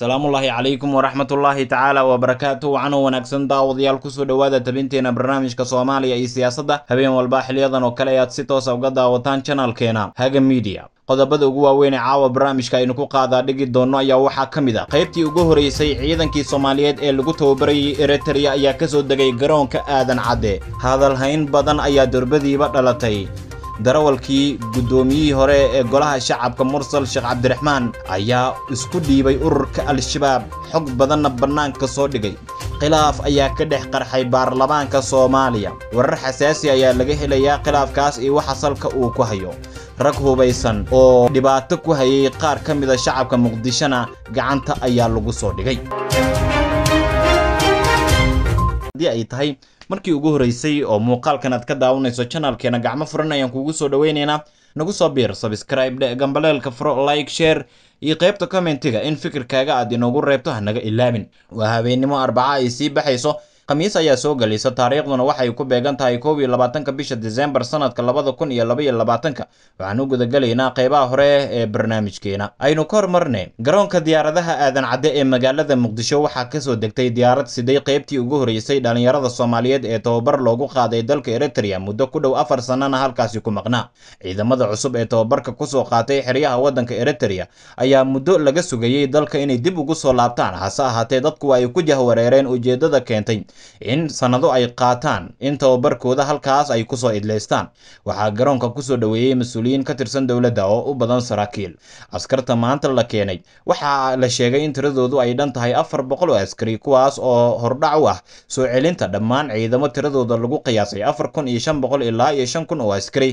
asalaamullaahi calaykum waraxmatullaahi tacaala wabarakaatu oo wanaagsan daawadayaal kusoo dhowaada tabinteena barnaamijka soomaaliya iyo siyaasadda habeen walba xiliyadan oo kale ayaad si toosa ah uga daawataan janalkeena haga miidiya qodobada ugu waaweyn ee caawa barnaamijka aynu ku qaadaa dhigi doonno ayaa waxaa ka mid a ah. qaybtii ugu horraysay ciidankii soomaaliyeed ee lagu tababarayey eritreya ayaa ka soo degay garoonka aadan cadde hadalhayn badan ayaa durbadiiba dhalatay darawalkii guddoomiyihii hore ee golaha shacabka mursal sheekh cabdiraxmaan ayaa isku dhiibay ururka al-shabaab xog badanna bannaanka soo dhigay khilaaf ayaa ka dhex qarxay baarlamaanka soomaaliya warar xasaasi ayaa laga helayaa khilaafkaas iyo waxa salka uu ku hayo rag hubaysan oo dhibaato ku hayay qaar ka mid a shacabka muqdishona gacanta ayaa lagu soo dhigay markii ugu horeysay oo muuqaalkan aad ka daawanayso janalkeena gacmo furan ayaan kuugu soo dhoweynaynaa nagu soo biir sabscribe gambaleelka furo like share iyo qaybta commentiga in fikirkaaga aad inoogu reebto hanaga ilaabin waa habeennimo arbaca ay sii baxayso khamiis ayaa soo gelisa taariikhduna waxay ku beegan tahay koob iyo labaatanka bisha disembar sanadka labada kun iyo labaiyo labaatanka waxaan u gudagelaynaa qaybaha hore ee barnaamijkeena aynu ka hormarne garoonka diyaaradaha aadan cadde ee magaalada muqdisho waxaa kasoo degtay diyaarad siday qaybtii ugu horreysay dhallinyarada soomaaliyeed ee tababar loogu qaaday dalka eritrea muddo ku dhow afar sannana halkaasi ku maqnaa ciidamada cusub ee tababarka kusoo qaatay xeryaha waddanka eritrea ayaa muddo laga sugayey dalka inay dib ugu soo laabtaan hase ahaatee dadkuwa ay ku jahwareereen ujeeddada keentay in sannado ay qaataan in tababarkooda halkaas ay kusoo idlaystaan waxaa garoonka kusoo dhoweeyey mas-uuliyiin ka tirsan dowladda oo u badan saraakiil askarta maanta la keenay waxaa la sheegay in tiradoodu ay dhan tahay afar boqol oo askari kuwaas oo hordhac u ah soo celinta dhammaan ciidamo tiradooda lagu qiyaasay afar kun iyo shan boqol ilaa iyo shan kun oo askari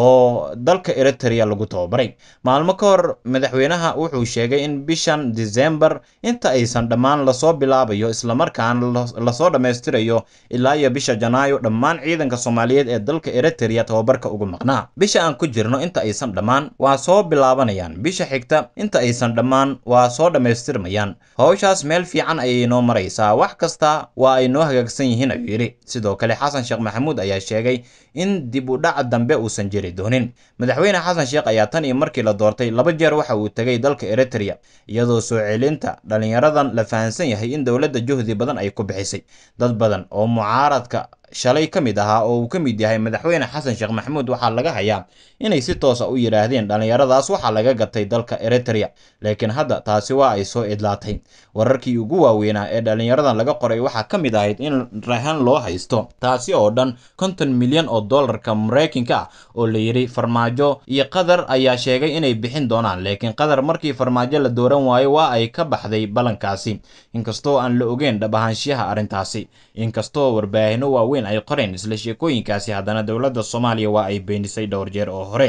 oo dalka eritrea lagu tababaray maalmo ka hor madaxweynaha wuxuu sheegay in bishan disembar inta aysan dhammaan lasoo bilaabayo islamarkaan lasoo dhamay dhammaystirayo ilaa iyo bisha janaayo dhammaan ciidanka soomaaliyeed ee dalka eritriya tababarka ugu maqnaa bisha aan ku jirno inta aysan dhammaan waa soo bilaabanayaan bisha xigta inta aysan dhammaan waa soo dhammaystirmayaan howshaas meel fiican ayay noo maraysaa wax kasta waa ay noo hagaagsan yihiin ayuu yidhi sidoo kale xasan sheekh maxamuud ayaa sheegay in dib u dhac dambe uusan jiri doonin madaxweyne xasan sheekh ayaa tan iyo markii la doortay laba jeer waxa uu tegay dalka eritriya iyadoo soo celinta dhallinyaradan la fahansan yahay in dowladda juhdi badan ay ku bixisay dad badan oo mucaaradka shalay ka mid ahaa oo uu ka mid yahay madaxweyne xasan sheekh maxamuud waxaa laga hayaa inay si toosa u yidhaahdeen dhallinyaradaas waxaa laga gatay dalka eritrea laakiin hadda taasi waa ay soo idlaatay wararkii ugu waaweynaa ee dhallinyaradan laga qoray waxaa ka mid ahayd in rahan loo haysto taasi oo dhan konton milyan oo dollarka maraykanka ah oo la yidhi farmaajo iyo qatar ayaa sheegay inay bixin doonaan laakiin qatar markii farmaajo la dooran waayo waa ay ka baxday ballankaasi inkastoo aan la ogeyn dhab ahaanshiyaha arrintaasi inkastoo warbaahino waaweyn weyn ay qoreen isla sheekooyinkaasi haddana dowladda soomaaliya waa ay beenisay dhowr jeer oo hore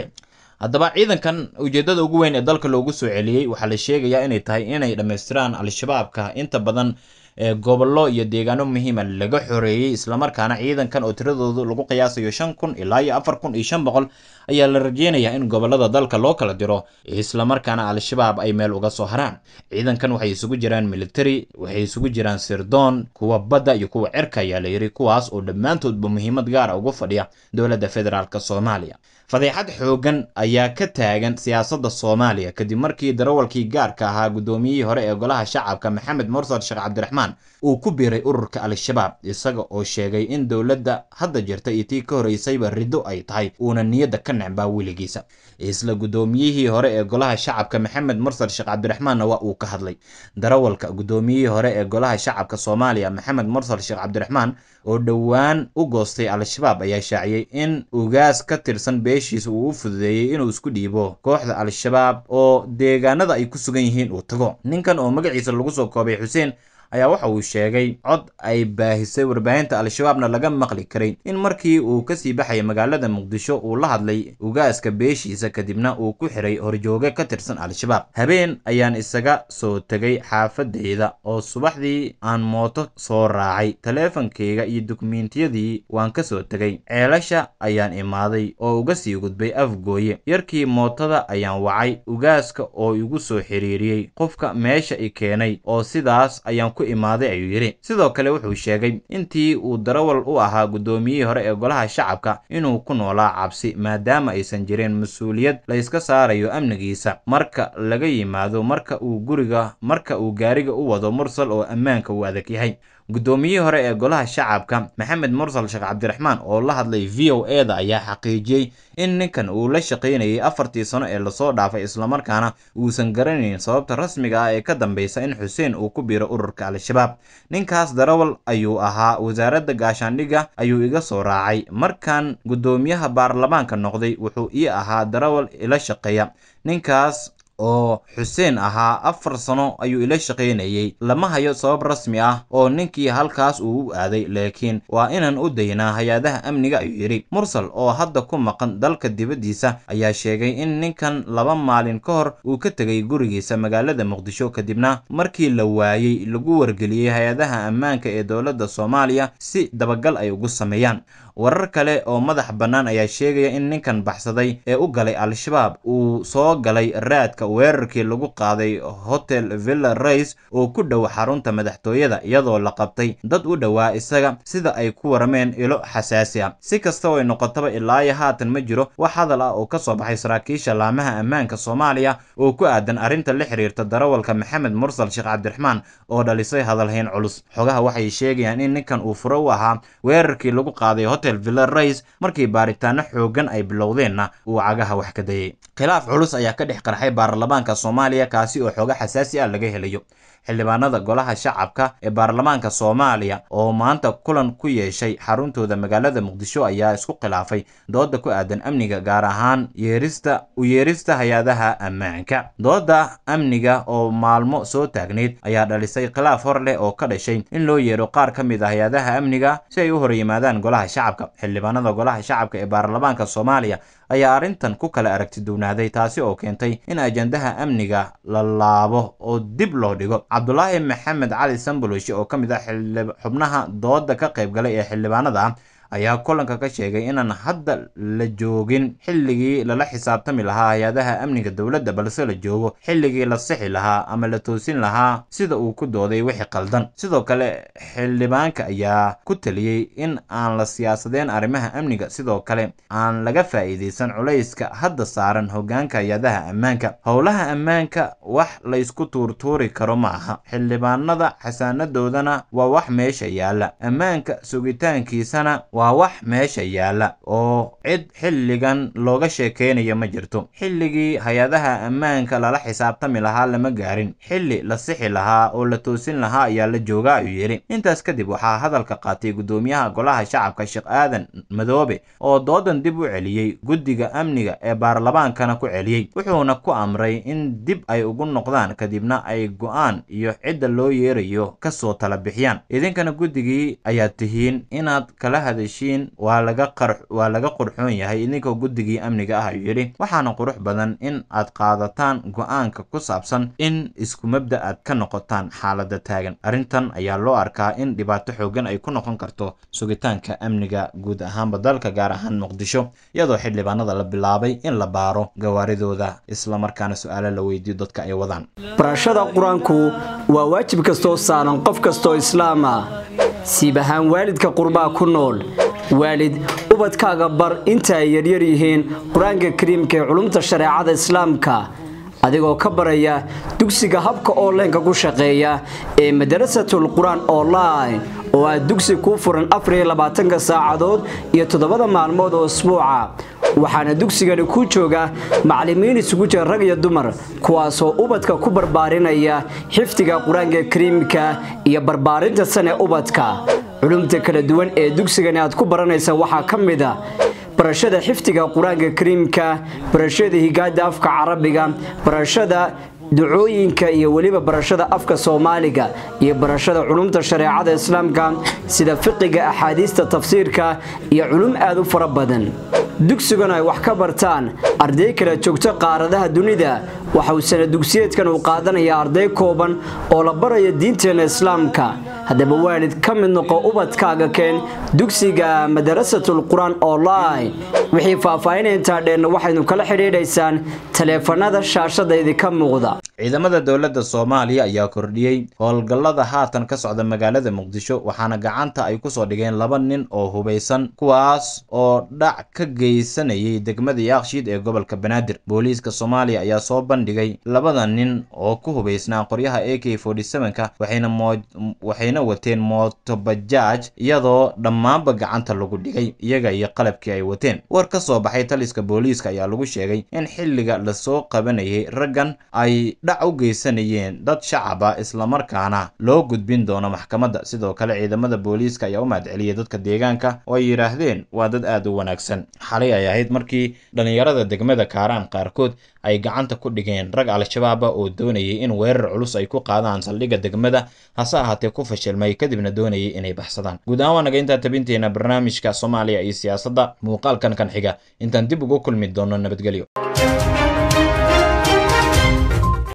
haddaba ciidankan ujeedada ugu weyn ee dalka loogu soo celiyey waxaa la sheegayaa inay tahay inay dhammaystiraan al-shabaabka inta badan ee gobollo iyo deegaano muhiima laga xoreeyey islamarkaana ciidankan oo tiradoodu lagu qiyaasayo shan kun ilaa iyo afar kun iyo shan boqol ayaa la rajeynayaa in gobollada dalka loo kala diro isla markaana al-shabaab ay meel uga soo haraan ciidankan waxay isugu jiraan militari waxay isugu jiraan sirdoon kuwa badda iyo kuwa cirka ayaa layidhi kuwaas oo dhammaantoodba muhiimad gaara ah ugu fadhiya dowladda federaalk soomaaliya fadeexad xoogan ayaa ka taagan siyaasadda soomaaliya kadib markii darawalkii gaarka ahaa guddoomiyihii hore ee golaha shacabka maxamed mursad sheekh cabdiraxmaan Suudaan uu ku biiray ururka al-shabaab isaga oo sheegay in dowladda hadda jirta iyo tii ka horreysayba riddo ay tahay uuna niyadda ka necbaa weligiisa isla guddoomiyihii hore ee golaha shacabka maxamed mursal sheekh cabdiraxmaanna waa uu ka hadlay darawalka guddoomiyihii hore ee golaha shacabka soomaaliya maxamed mursal sheekh cabdiraxmaan oo dhowaan u goostay al-shabaab ayaa shaaciyey in ugaas ka tirsan beeshiisa uu u fududeeyey inuu isku dhiibo kooxda al-shabaab oo deegaanada ay ku sugan yihiin uu tago ninkan oo magaciisa lagu soo koobay xuseen ayaa waxa uu sheegay cod ay baahisay warbaahinta al-shabaabna laga maqli karay in markii uu ka sii baxayay magaalada muqdisho uu la hadlay ugaaska beeshiisa kadibna uu ku xiray horjooge ka tirsan al-shabaab habeen ayaan isaga soo tegay xaafadayda oo subaxdii aan mooto soo raacay taleefankeyga iyo dukumentiyadii waan ka soo tegay ceelasha ayaan imaaday oo uga sii gudbay afgooye yarkii mootada ayaan wacay ugaaska oo igu soo xiriiriyey qofka meesha i keenay oo sidaas ayaan ku imaaday ayuu yidhi sidoo kale wuxuu sheegay intii uu darawal u ahaa guddoomiyihii hore ee golaha shacabka inuu ku noolaa cabsi maadaama aysan jirin mas-uuliyad layska saarayo amnigiisa marka laga yimaado marka uu guriga marka uu gaariga u wado mursal oo ammaanka uu adag yahay guddoomiyihii hore ee golaha shacabka maxamed mursal sheekh cabdiraxmaan oo la hadlay v o e da ayaa xaqiijiyey in ninkan uu la shaqaynayay afartii sano ee lasoo dhaafay islamarkaana uusan garanayn sababta rasmiga ah ee ka dambaysa in xuseen uu ku biiro ururka al-shabaab ninkaas darawal ayuu ahaa wasaaradda gaashaandhigga ayuu iga soo raacay markaan guddoomiyaha baarlamaanka noqday wuxuu ii ahaa darawal ila shaqeeya ninkaas oo xuseen ahaa afar sano ayuu ila shaqaynayey lama hayo sabab rasmi ah oo ninkii halkaas uu u aaday laakiin waa inaan u daynaa hay-adaha amniga ayuu yidhi mursal oo hadda ku maqan dalka dibaddiisa ayaa sheegay in ninkan laba maalin ka hor uu ka tegay gurigiisa magaalada muqdisho kadibna markii la waayey lagu wargeliyey hay-adaha ammaanka ee dowladda soomaaliya si dabagal ay ugu sameeyaan warar kale oo madax bannaan ayaa sheegaya in ninkan baxsaday ee u galay al-shabaab uu soo galay raadka weerarkii lagu qaaday hotel villa rays oo ku dhow xarunta madaxtooyada iyadoo la qabtay dad u dhowaa isaga sida ay ku warameen ilo xasaasi ah si kastaba ay noqotaba ilaa iyo haatan ma jiro wax hadal ah oo ka soo baxay saraakiisha laamaha ammaanka soomaaliya oo ku aadan arrinta la xiriirta darawalka maxamed mursal sheekh cabdiraxmaan oo dhalisay hadalhayn culus xogaha waxay sheegayaan in ninkan uu furo u ahaa weerarkii lagu qaaday hotel hotel villa rays markii baaritaano xooggan ay bilowdeenna uu cagaha wax ka dayey khilaaf culus ayaa ka dhex qarxay baarlamaanka soomaaliya kaasi oo xooga xasaasi ah laga helayo xildhibaanada golaha shacabka ee baarlamaanka soomaaliya oo maanta kulan ku yeeshay xaruntooda magaalada muqdisho ayaa isku khilaafay dooda ku aadan amniga gaar ahaan yeerista u yeerista hay-adaha ammaanka dooda amniga oo maalmo soo taagnayd ayaa dhalisay khilaaf hor leh oo ka dhashay in loo yeero qaar ka mid ah hay-adaha amniga si ay u hor yimaadaan golaha shacabka xildhibaanada golaha shacabka ee baarlamaanka soomaaliya ayaa arrintan ku kala aragti duwnaahday taasi oo keentay in ajandaha amniga la laabo oo dib loo dhigo cabdulaahi maxamed cali samboloshi oo ka mid ah xubnaha dooda ka qayb galay ee xildhibaanada ayaa kulanka ka sheegay inaan hadda la joogin xilligii lala xisaabtami lahaa hay-adaha amniga dowladda balse la joogo xilligii la sixi lahaa ama la toosin lahaa sida uu ku dooday wixii qaldan sidoo kale xildhibaanka ayaa ku taliyey in aan la siyaasadeen arrimaha amniga sidoo kale aan laga faa'iidaysan culayska hadda saaran hoggaanka hay-adaha ammaanka howlaha ammaanka wax laysku tuurtuuri karo ma aha xildhibaanada xasaanadoodana waa wax meesha yaalla ammaanka sugitaankiisana waa wax meesha yaalla oo cid xilligan looga sheekeynayo ma jirto xilligii hay-adaha ammaanka lala xisaabtami lahaa lama gaarin xilli la sixi lahaa oo la toosin lahaa ayaa la joogaa ayuu yidhi intaas kadib waxaa hadalka qaatay guddoomiyaha golaha shacabka sheekh aadan madoobe oo doodan dib u celiyey guddiga amniga ee baarlamaankana ku celiyey wuxuuna ku amray in dib ay ugu noqdaan kadibna ay go'aan iyo cidda loo yeerayo ka soo tala bixiyaan idinkana guddigii ayaad tihiin inaad kala hada heshiin waa laga qurxoon yahay idinkoo guddigii amniga ah ayuu yidhi waxaana qurux badan in aad qaadataan go'aanka ku saabsan in isku mabda aad ka noqotaan xaaladda taagan arrintan ayaa loo arkaa in dhibaato xooggan ay ku noqon karto sugitaanka amniga guud ahaanba dalka gaar ahaan muqdisho iyadoo xildhibaanada la bilaabay in la baaro gawaaridooda islamarkaana su-aale la weydiiyo dadka ay wadaan barashada qur-aanku waa waajib kastoo saaran qof kastoo islaama ah. siib ahaan waalidka qurbaa ku nool waalid ubadkaaga bar inta ay yaryar yihiin qur-aanka kariimka ee culumta shareecada islaamka adigoo ka baraya dugsiga habka onlineka ku shaqeeya ee madarasatul qur-aan online oo aad dugsi kuu furan afariylabaatanka saacadood iyo toddobada maalmood oo isbuuca waxaana dugsigani ku jooga macallimiin isugu jira rag iyo dumar kuwaasoo ubadka ku barbaarinaya xifdiga qur-aanka kariimka iyo barbaarinta sane ubadka culumta kala duwan ee dugsigani aad ku baranaysa waxaa ka mid a barashada xifdiga qur-aanka kariimka barashada higaada afka carabiga barashada ducooyinka iyo weliba barashada afka soomaaliga iyo barashada culumta shareecada islaamka sida fiqiga axaadiista tafsiirka iyo culum aad u fara badan dugsiguna ay wax ka bartaan arday kala joogto qaaradaha dunida waxa uu sana dugsiyeedkan uu qaadanayaa arday kooban oo la baraya diinteenna islaamka haddaba waalid ka mid noqo ubadkaaga keen dugsiga madarasatul qur-aan online wixii faahfaahin dheerna waxaynu kala xidhiidhaysaan taleefanada shaashada idinka muuqda ciidamada dowladda soomaaliya ayaa kordhiyey howlgallada haatan ka socda magaalada muqdisho waxaana gacanta ay ku soo dhigeen laba nin oo hubaysan kuwaas oo dhac ka geysanayay degmada yaakshiid ee gobolka banaadir booliiska soomaaliya ayaa soo bandhigay labada nin oo ku hubaysnaa qoryaha a k ka waxayna mwaxayna wateen mootobajaaj iyadoo dhammaanba gacanta lagu dhigay iyaga iyo qalabkii ay wateen war ka soo baxay taliska booliiska ayaa lagu sheegay in xilliga lasoo qabanayay raggan ay dhac u geysanayeen dad shacaba islamarkaana loo gudbin doono maxkamadda sidoo kale ciidamada booliiska ayaa u mahadceliyay dadka deegaanka oo ay yidhaahdeen waa dad aad u wanaagsan xalay ay ahayd markii dhallinyarada degmada kaaraan qaarkood ay gacanta ku dhigeen rag al-shabaaba ah oo doonayay in weerar culus ay ku qaadaan saldhigga degmada hase ahaatee ku fashilmay kadibna doonayay inay baxsadaan guud ahaan waa naga intaa tabinteena barnaamijka soomaaliya iyo siyaasadda muuqaalkan kan xiga intaan dib ugu kulmi doono nabadgelyo